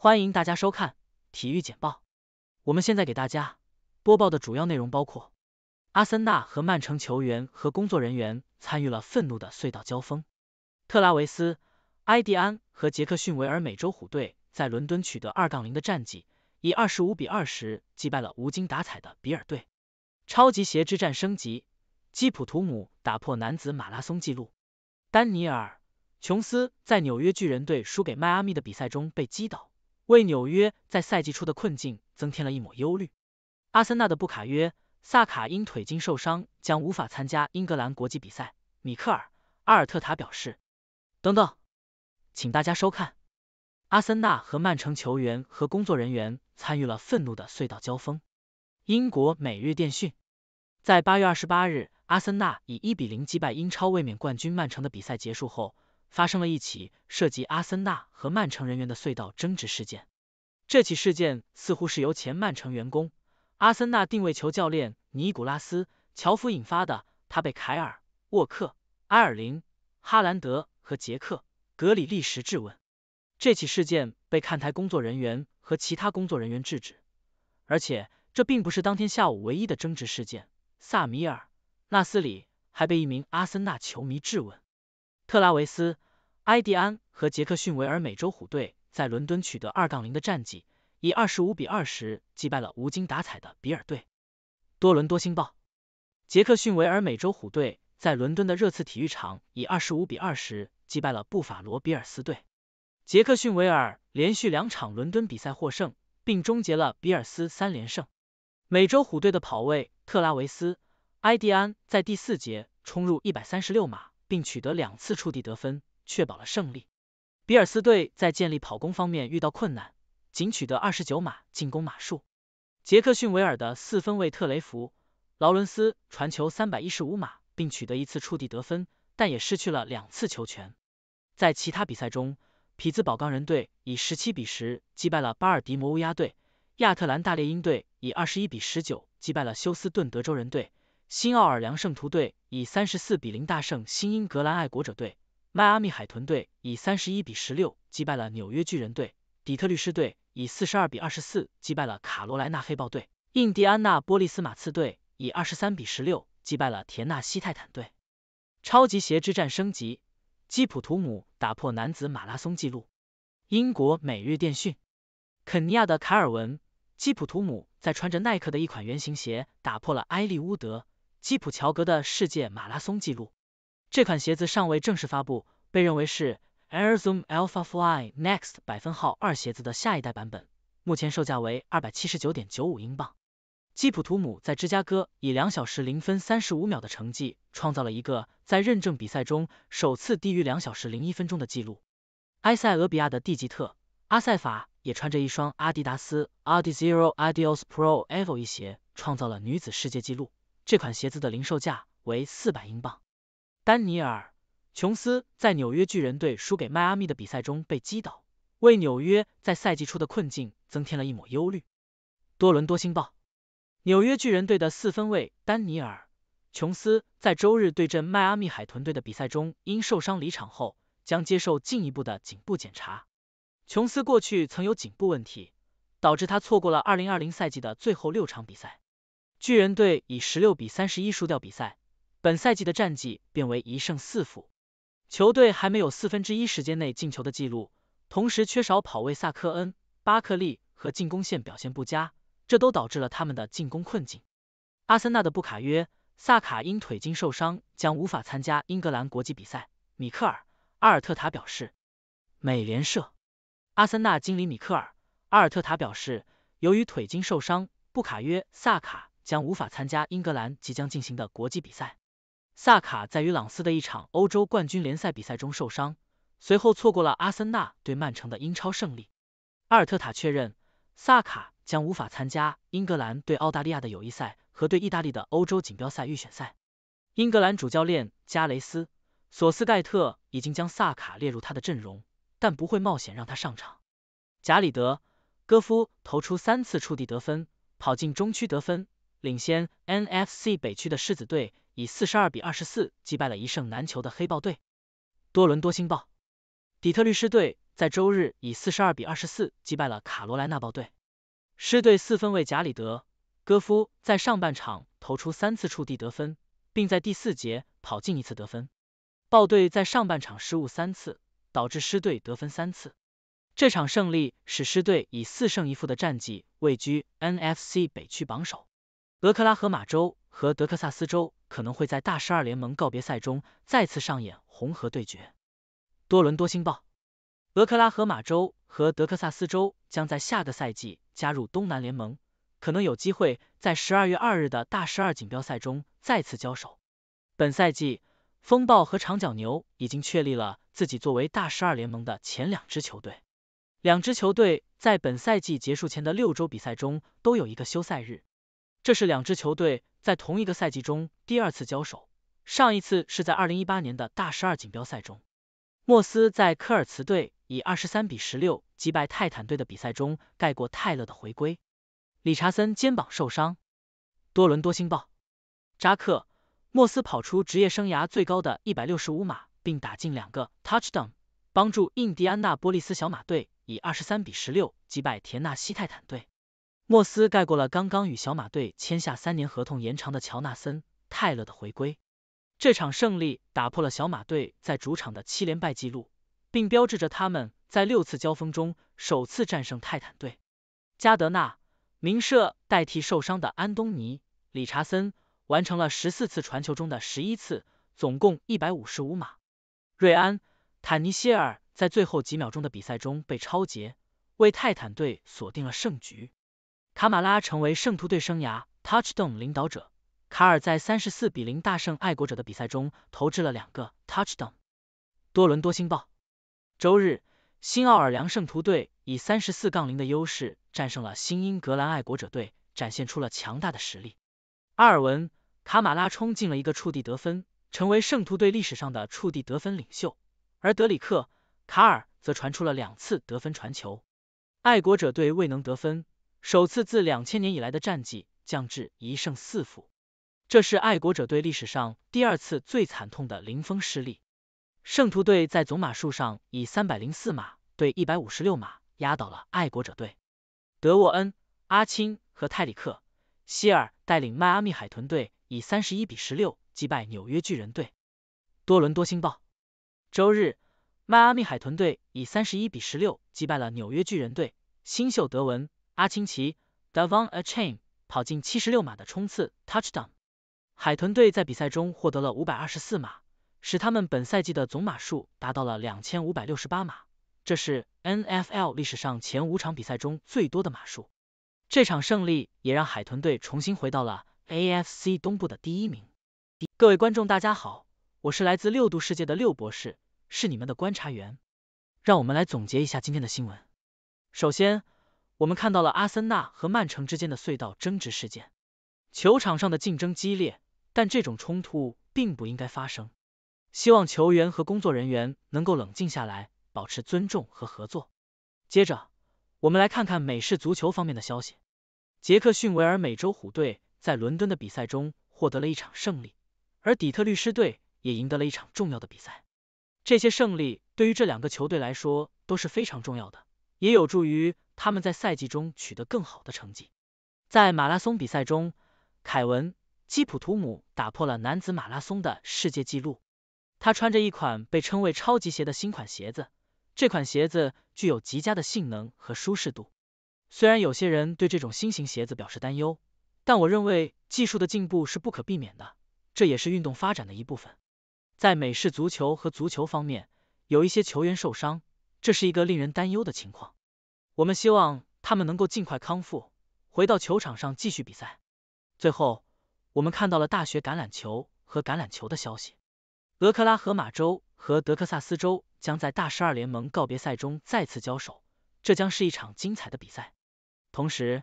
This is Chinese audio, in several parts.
欢迎大家收看体育简报。我们现在给大家播报的主要内容包括：阿森纳和曼城球员和工作人员参与了愤怒的隧道交锋；特拉维斯、埃迪安和杰克逊维尔美洲虎队在伦敦取得二杠零的战绩，以二十五比二十击败了无精打采的比尔队；超级鞋之战升级，基普图姆打破男子马拉松纪录；丹尼尔·琼斯在纽约巨人队输给迈阿密的比赛中被击倒。为纽约在赛季初的困境增添了一抹忧虑。阿森纳的布卡约·萨卡因腿筋受伤，将无法参加英格兰国际比赛。米克尔·阿尔特塔表示：“等等，请大家收看。”阿森纳和曼城球员和工作人员参与了愤怒的隧道交锋。英国《每日电讯》在八月二十八日，阿森纳以一比零击败英超卫冕冠军曼城的比赛结束后。发生了一起涉及阿森纳和曼城人员的隧道争执事件。这起事件似乎是由前曼城员工、阿森纳定位球教练尼古拉斯·乔夫引发的。他被凯尔·沃克、埃尔林·哈兰德和杰克·格里历什质问。这起事件被看台工作人员和其他工作人员制止。而且，这并不是当天下午唯一的争执事件。萨米尔·纳斯里还被一名阿森纳球迷质问。特拉维斯、埃迪安和杰克逊维尔美洲虎队在伦敦取得二杠零的战绩，以二十五比二十击败了无精打采的比尔队。多伦多星报：杰克逊维尔美洲虎队在伦敦的热刺体育场以二十五比二十击败了布法罗比尔斯队。杰克逊维尔连续两场伦敦比赛获胜，并终结了比尔斯三连胜。美洲虎队的跑位特拉维斯、埃迪安在第四节冲入一百三十六码。并取得两次触地得分，确保了胜利。比尔斯队在建立跑攻方面遇到困难，仅取得二十九码进攻码数。杰克逊维尔的四分卫特雷弗·劳伦斯传球三百一十五码，并取得一次触地得分，但也失去了两次球权。在其他比赛中，匹兹堡钢人队以十七比十击败了巴尔的摩乌鸦队，亚特兰大猎鹰队以二十一比十九击败了休斯顿德州人队。新奥尔良圣徒队以三十四比零大胜新英格兰爱国者队，迈阿密海豚队以三十一比十六击败了纽约巨人队，底特律狮队以四十二比二十四击败了卡罗莱纳黑豹队，印第安纳波利斯马刺队以二十三比十六击败了田纳西泰坦队。超级鞋之战升级，基普图姆打破男子马拉松纪录。英国每日电讯，肯尼亚的凯尔文基普图姆在穿着耐克的一款原型鞋，打破了埃利乌德。基普乔格的世界马拉松纪录。这款鞋子尚未正式发布，被认为是 Air Zoom Alpha Fly Next 百分号二鞋子的下一代版本。目前售价为二百七十九点九五英镑。基普图姆在芝加哥以两小时零分三十五秒的成绩，创造了一个在认证比赛中首次低于两小时零一分钟的记录。埃塞俄比亚的蒂吉特·阿塞法也穿着一双阿迪达斯 AdiZero Adios Pro Evo 一鞋，创造了女子世界纪录。这款鞋子的零售价为四百英镑。丹尼尔·琼斯在纽约巨人队输给迈阿密的比赛中被击倒，为纽约在赛季初的困境增添了一抹忧虑。多伦多星报：纽约巨人队的四分卫丹尼尔·琼斯在周日对阵迈阿密海豚队的比赛中因受伤离场后，将接受进一步的颈部检查。琼斯过去曾有颈部问题，导致他错过了二零二零赛季的最后六场比赛。巨人队以十六比三十一输掉比赛，本赛季的战绩变为一胜四负。球队还没有四分之一时间内进球的记录，同时缺少跑位萨克恩、巴克利和进攻线表现不佳，这都导致了他们的进攻困境。阿森纳的布卡约·萨卡因腿筋受伤，将无法参加英格兰国际比赛。米克尔·阿尔特塔表示，美联社，阿森纳经理米克尔·阿尔特塔表示，由于腿筋受伤，布卡约·萨卡。将无法参加英格兰即将进行的国际比赛。萨卡在与朗斯的一场欧洲冠军联赛比赛中受伤，随后错过了阿森纳对曼城的英超胜利。阿尔特塔确认，萨卡将无法参加英格兰对澳大利亚的友谊赛和对意大利的欧洲锦标赛预选赛。英格兰主教练加雷斯·索斯盖特已经将萨卡列入他的阵容，但不会冒险让他上场。贾里德·戈夫投出三次触地得分，跑进中区得分。领先 NFC 北区的狮子队以四十二比二十四击败了一胜难求的黑豹队。多伦多星报，底特律狮队在周日以四十二比二十四击败了卡罗莱纳豹队。狮队四分卫贾里德·戈夫在上半场投出三次触地得分，并在第四节跑进一次得分。豹队在上半场失误三次，导致狮队得分三次。这场胜利使狮队以四胜一负的战绩位居 NFC 北区榜首。俄克拉荷马州和德克萨斯州可能会在大十二联盟告别赛中再次上演红河对决。多伦多星报：俄克拉荷马州和德克萨斯州将在下个赛季加入东南联盟，可能有机会在十二月二日的大十二锦标赛中再次交手。本赛季，风暴和长角牛已经确立了自己作为大十二联盟的前两支球队。两支球队在本赛季结束前的六周比赛中都有一个休赛日。这是两支球队在同一个赛季中第二次交手，上一次是在二零一八年的大十二锦标赛中。莫斯在科尔茨队以二十三比十六击败泰坦队的比赛中盖过泰勒的回归，理查森肩膀受伤。多伦多星报，扎克·莫斯跑出职业生涯最高的一百六十五码，并打进两个 touchdown，帮助印第安纳波利斯小马队以二十三比十六击败田纳西泰坦队。莫斯盖过了刚刚与小马队签下三年合同延长的乔纳森·泰勒的回归。这场胜利打破了小马队在主场的七连败纪录，并标志着他们在六次交锋中首次战胜泰坦队。加德纳·明舍代替受伤的安东尼·理查森，完成了十四次传球中的十一次，总共一百五十五码。瑞安·坦尼希尔在最后几秒钟的比赛中被超节，为泰坦队锁定了胜局。卡马拉成为圣徒队生涯 touchdown 领导者。卡尔在三十四比零大胜爱国者的比赛中投掷了两个 touchdown。多伦多星报，周日，新奥尔良圣徒队以三十四杠零的优势战胜了新英格兰爱国者队，展现出了强大的实力。阿尔文卡马拉冲进了一个触地得分，成为圣徒队历史上的触地得分领袖，而德里克卡尔则传出了两次得分传球。爱国者队未能得分。首次自两千年以来的战绩降至一胜四负，这是爱国者队历史上第二次最惨痛的零封失利。圣徒队在总码数上以三百零四码对一百五十六码压倒了爱国者队。德沃恩、阿钦和泰里克·希尔带领迈阿密海豚队以三十一比十六击败纽约巨人队。多伦多星报，周日，迈阿密海豚队以三十一比十六击败了纽约巨人队。新秀德文。阿钦奇 Davon a c h a n 跑进七十六码的冲刺 Touchdown，海豚队在比赛中获得了五百二十四码，使他们本赛季的总码数达到了两千五百六十八码，这是 NFL 历史上前五场比赛中最多的码数。这场胜利也让海豚队重新回到了 AFC 东部的第一名。各位观众，大家好，我是来自六度世界的六博士，是你们的观察员。让我们来总结一下今天的新闻。首先。我们看到了阿森纳和曼城之间的隧道争执事件，球场上的竞争激烈，但这种冲突并不应该发生。希望球员和工作人员能够冷静下来，保持尊重和合作。接着，我们来看看美式足球方面的消息。杰克逊维尔美洲虎队在伦敦的比赛中获得了一场胜利，而底特律狮队也赢得了一场重要的比赛。这些胜利对于这两个球队来说都是非常重要的，也有助于。他们在赛季中取得更好的成绩。在马拉松比赛中，凯文·基普图姆打破了男子马拉松的世界纪录。他穿着一款被称为“超级鞋”的新款鞋子，这款鞋子具有极佳的性能和舒适度。虽然有些人对这种新型鞋子表示担忧，但我认为技术的进步是不可避免的，这也是运动发展的一部分。在美式足球和足球方面，有一些球员受伤，这是一个令人担忧的情况。我们希望他们能够尽快康复，回到球场上继续比赛。最后，我们看到了大学橄榄球和橄榄球的消息，俄克拉荷马州和德克萨斯州将在大十二联盟告别赛中再次交手，这将是一场精彩的比赛。同时，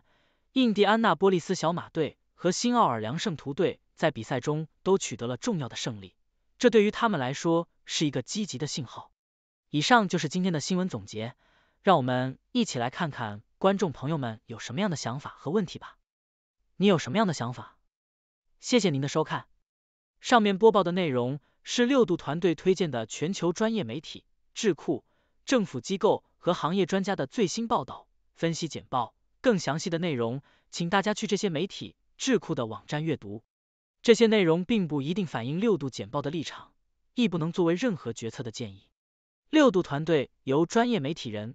印第安纳波利斯小马队和新奥尔良圣徒队在比赛中都取得了重要的胜利，这对于他们来说是一个积极的信号。以上就是今天的新闻总结。让我们一起来看看观众朋友们有什么样的想法和问题吧。你有什么样的想法？谢谢您的收看。上面播报的内容是六度团队推荐的全球专业媒体、智库、政府机构和行业专家的最新报道、分析简报。更详细的内容，请大家去这些媒体、智库的网站阅读。这些内容并不一定反映六度简报的立场，亦不能作为任何决策的建议。六度团队由专业媒体人。